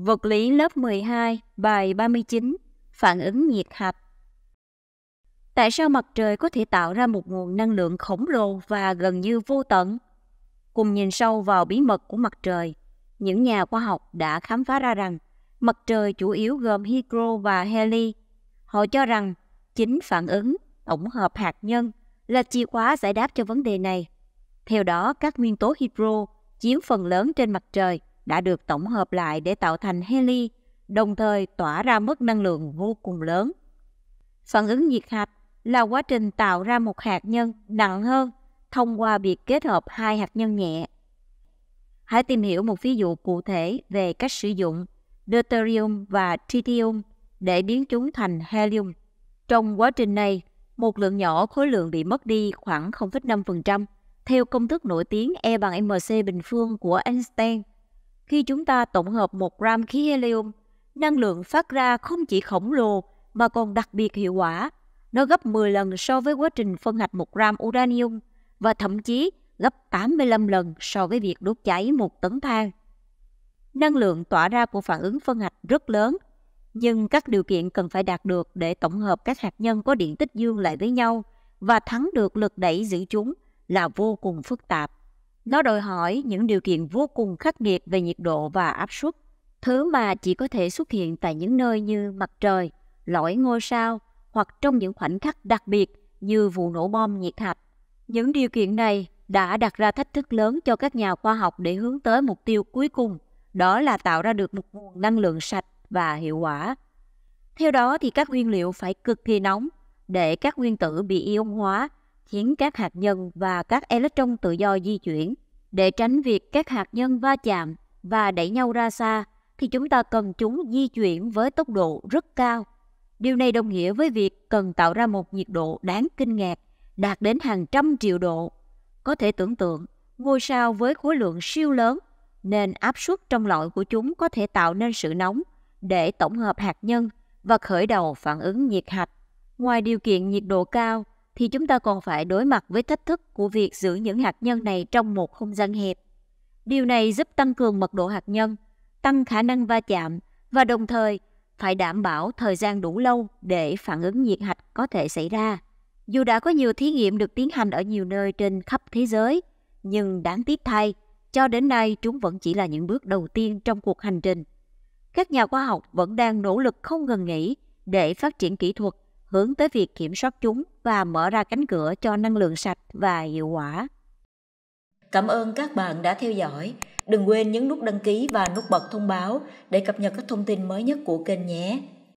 Vật lý lớp 12, bài 39, phản ứng nhiệt hạch. Tại sao mặt trời có thể tạo ra một nguồn năng lượng khổng lồ và gần như vô tận? Cùng nhìn sâu vào bí mật của mặt trời, những nhà khoa học đã khám phá ra rằng mặt trời chủ yếu gồm hydro và heli. Họ cho rằng chính phản ứng tổng hợp hạt nhân là chìa khóa giải đáp cho vấn đề này. Theo đó, các nguyên tố hydro chiếm phần lớn trên mặt trời – đã được tổng hợp lại để tạo thành heli, đồng thời tỏa ra mức năng lượng vô cùng lớn. Phản ứng nhiệt hạch là quá trình tạo ra một hạt nhân nặng hơn thông qua việc kết hợp hai hạt nhân nhẹ. Hãy tìm hiểu một ví dụ cụ thể về cách sử dụng deuterium và tritium để biến chúng thành helium. Trong quá trình này, một lượng nhỏ khối lượng bị mất đi khoảng 0,5% theo công thức nổi tiếng E bằng MC bình phương của Einstein – khi chúng ta tổng hợp 1 gram khí helium, năng lượng phát ra không chỉ khổng lồ mà còn đặc biệt hiệu quả. Nó gấp 10 lần so với quá trình phân hạch 1 gram uranium và thậm chí gấp 85 lần so với việc đốt cháy một tấn than. Năng lượng tỏa ra của phản ứng phân hạch rất lớn, nhưng các điều kiện cần phải đạt được để tổng hợp các hạt nhân có điện tích dương lại với nhau và thắng được lực đẩy giữ chúng là vô cùng phức tạp. Nó đòi hỏi những điều kiện vô cùng khắc nghiệt về nhiệt độ và áp suất, thứ mà chỉ có thể xuất hiện tại những nơi như mặt trời, lõi ngôi sao hoặc trong những khoảnh khắc đặc biệt như vụ nổ bom nhiệt hạch. Những điều kiện này đã đặt ra thách thức lớn cho các nhà khoa học để hướng tới mục tiêu cuối cùng, đó là tạo ra được một nguồn năng lượng sạch và hiệu quả. Theo đó thì các nguyên liệu phải cực kỳ nóng để các nguyên tử bị ion hóa khiến các hạt nhân và các electron tự do di chuyển. Để tránh việc các hạt nhân va chạm và đẩy nhau ra xa, thì chúng ta cần chúng di chuyển với tốc độ rất cao. Điều này đồng nghĩa với việc cần tạo ra một nhiệt độ đáng kinh ngạc, đạt đến hàng trăm triệu độ. Có thể tưởng tượng, ngôi sao với khối lượng siêu lớn, nên áp suất trong lõi của chúng có thể tạo nên sự nóng để tổng hợp hạt nhân và khởi đầu phản ứng nhiệt hạch. Ngoài điều kiện nhiệt độ cao, thì chúng ta còn phải đối mặt với thách thức của việc giữ những hạt nhân này trong một không gian hẹp. Điều này giúp tăng cường mật độ hạt nhân, tăng khả năng va chạm và đồng thời phải đảm bảo thời gian đủ lâu để phản ứng nhiệt hạch có thể xảy ra. Dù đã có nhiều thí nghiệm được tiến hành ở nhiều nơi trên khắp thế giới, nhưng đáng tiếc thay, cho đến nay chúng vẫn chỉ là những bước đầu tiên trong cuộc hành trình. Các nhà khoa học vẫn đang nỗ lực không ngừng nghỉ để phát triển kỹ thuật hướng tới việc kiểm soát chúng và mở ra cánh cửa cho năng lượng sạch và hiệu quả. Cảm ơn các bạn đã theo dõi. Đừng quên nhấn nút đăng ký và nút bật thông báo để cập nhật các thông tin mới nhất của kênh nhé.